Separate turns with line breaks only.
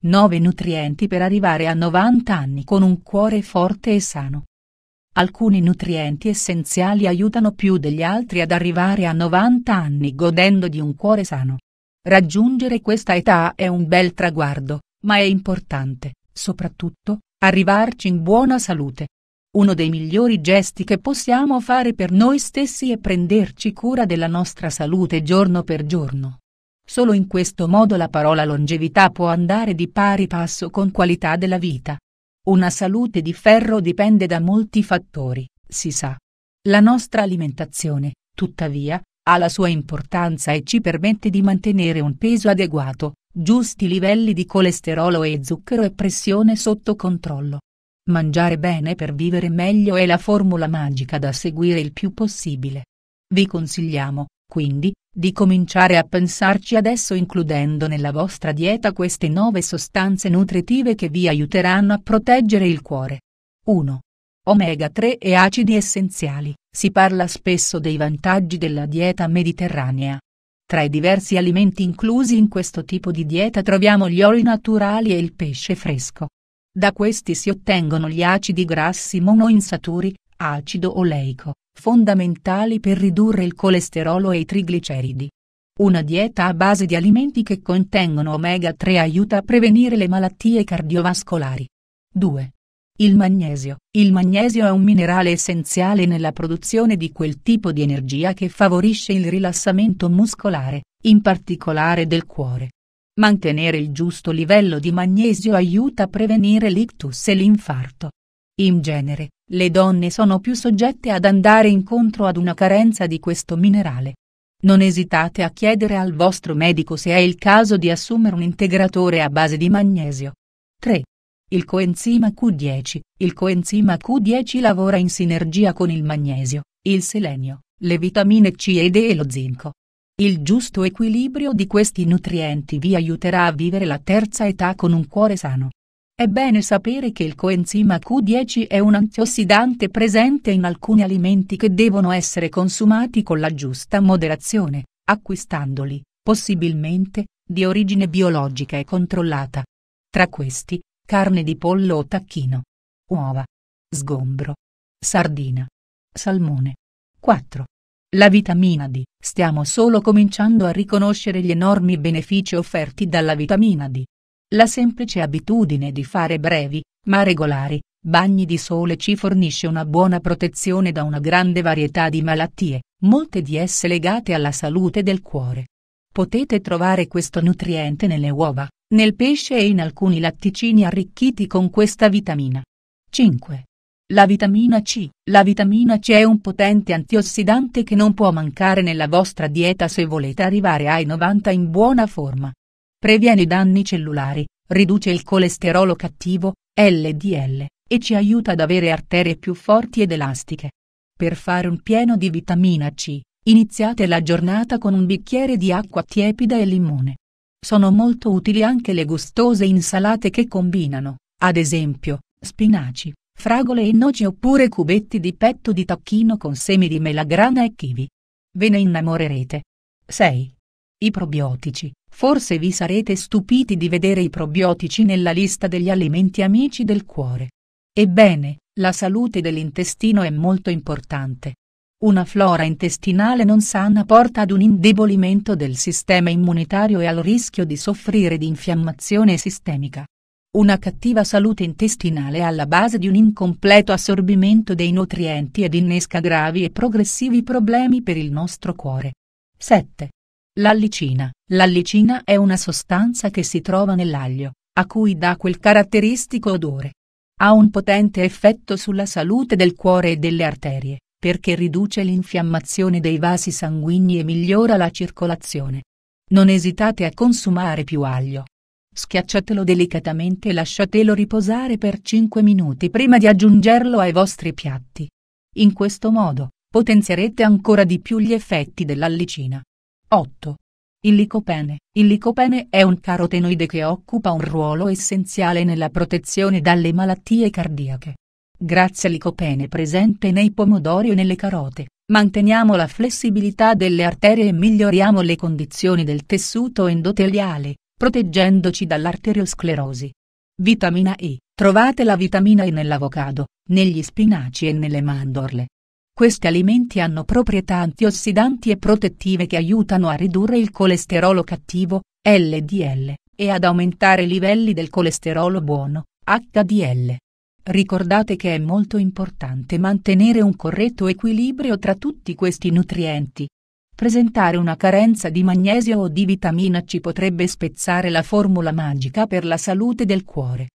9 nutrienti per arrivare a 90 anni con un cuore forte e sano. Alcuni nutrienti essenziali aiutano più degli altri ad arrivare a 90 anni godendo di un cuore sano. Raggiungere questa età è un bel traguardo, ma è importante, soprattutto, arrivarci in buona salute. Uno dei migliori gesti che possiamo fare per noi stessi è prenderci cura della nostra salute giorno per giorno. Solo in questo modo la parola longevità può andare di pari passo con qualità della vita. Una salute di ferro dipende da molti fattori, si sa. La nostra alimentazione, tuttavia, ha la sua importanza e ci permette di mantenere un peso adeguato, giusti livelli di colesterolo e zucchero e pressione sotto controllo. Mangiare bene per vivere meglio è la formula magica da seguire il più possibile. Vi consigliamo, quindi, di cominciare a pensarci adesso includendo nella vostra dieta queste nove sostanze nutritive che vi aiuteranno a proteggere il cuore. 1. Omega 3 e acidi essenziali. Si parla spesso dei vantaggi della dieta mediterranea. Tra i diversi alimenti inclusi in questo tipo di dieta troviamo gli oli naturali e il pesce fresco. Da questi si ottengono gli acidi grassi monoinsaturi, acido oleico, fondamentali per ridurre il colesterolo e i trigliceridi. Una dieta a base di alimenti che contengono omega 3 aiuta a prevenire le malattie cardiovascolari. 2. Il magnesio. Il magnesio è un minerale essenziale nella produzione di quel tipo di energia che favorisce il rilassamento muscolare, in particolare del cuore. Mantenere il giusto livello di magnesio aiuta a prevenire l'ictus e l'infarto. In genere, le donne sono più soggette ad andare incontro ad una carenza di questo minerale. Non esitate a chiedere al vostro medico se è il caso di assumere un integratore a base di magnesio. 3. Il coenzima Q10. Il coenzima Q10 lavora in sinergia con il magnesio, il selenio, le vitamine C ed E e lo zinco. Il giusto equilibrio di questi nutrienti vi aiuterà a vivere la terza età con un cuore sano. È bene sapere che il coenzima Q10 è un antiossidante presente in alcuni alimenti che devono essere consumati con la giusta moderazione, acquistandoli, possibilmente, di origine biologica e controllata. Tra questi, carne di pollo o tacchino, uova, sgombro, sardina, salmone. 4. La vitamina D. Stiamo solo cominciando a riconoscere gli enormi benefici offerti dalla vitamina D la semplice abitudine di fare brevi, ma regolari, bagni di sole ci fornisce una buona protezione da una grande varietà di malattie, molte di esse legate alla salute del cuore. Potete trovare questo nutriente nelle uova, nel pesce e in alcuni latticini arricchiti con questa vitamina. 5. La vitamina C. La vitamina C è un potente antiossidante che non può mancare nella vostra dieta se volete arrivare ai 90 in buona forma previene i danni cellulari, riduce il colesterolo cattivo, LDL, e ci aiuta ad avere arterie più forti ed elastiche. Per fare un pieno di vitamina C, iniziate la giornata con un bicchiere di acqua tiepida e limone. Sono molto utili anche le gustose insalate che combinano, ad esempio, spinaci, fragole e noci oppure cubetti di petto di tacchino con semi di melagrana e kiwi. Ve ne innamorerete. 6. I probiotici. Forse vi sarete stupiti di vedere i probiotici nella lista degli alimenti amici del cuore. Ebbene, la salute dell'intestino è molto importante. Una flora intestinale non sana porta ad un indebolimento del sistema immunitario e al rischio di soffrire di infiammazione sistemica. Una cattiva salute intestinale è alla base di un incompleto assorbimento dei nutrienti ed innesca gravi e progressivi problemi per il nostro cuore. 7. L'allicina. L'allicina è una sostanza che si trova nell'aglio, a cui dà quel caratteristico odore. Ha un potente effetto sulla salute del cuore e delle arterie, perché riduce l'infiammazione dei vasi sanguigni e migliora la circolazione. Non esitate a consumare più aglio. Schiacciatelo delicatamente e lasciatelo riposare per 5 minuti prima di aggiungerlo ai vostri piatti. In questo modo, potenzierete ancora di più gli effetti dell'allicina. 8. Il licopene. Il licopene è un carotenoide che occupa un ruolo essenziale nella protezione dalle malattie cardiache. Grazie al licopene presente nei pomodori e nelle carote, manteniamo la flessibilità delle arterie e miglioriamo le condizioni del tessuto endoteliale, proteggendoci dall'arteriosclerosi. Vitamina E. Trovate la vitamina E nell'avocado, negli spinaci e nelle mandorle. Questi alimenti hanno proprietà antiossidanti e protettive che aiutano a ridurre il colesterolo cattivo, LDL, e ad aumentare i livelli del colesterolo buono, HDL. Ricordate che è molto importante mantenere un corretto equilibrio tra tutti questi nutrienti. Presentare una carenza di magnesio o di vitamina C potrebbe spezzare la formula magica per la salute del cuore.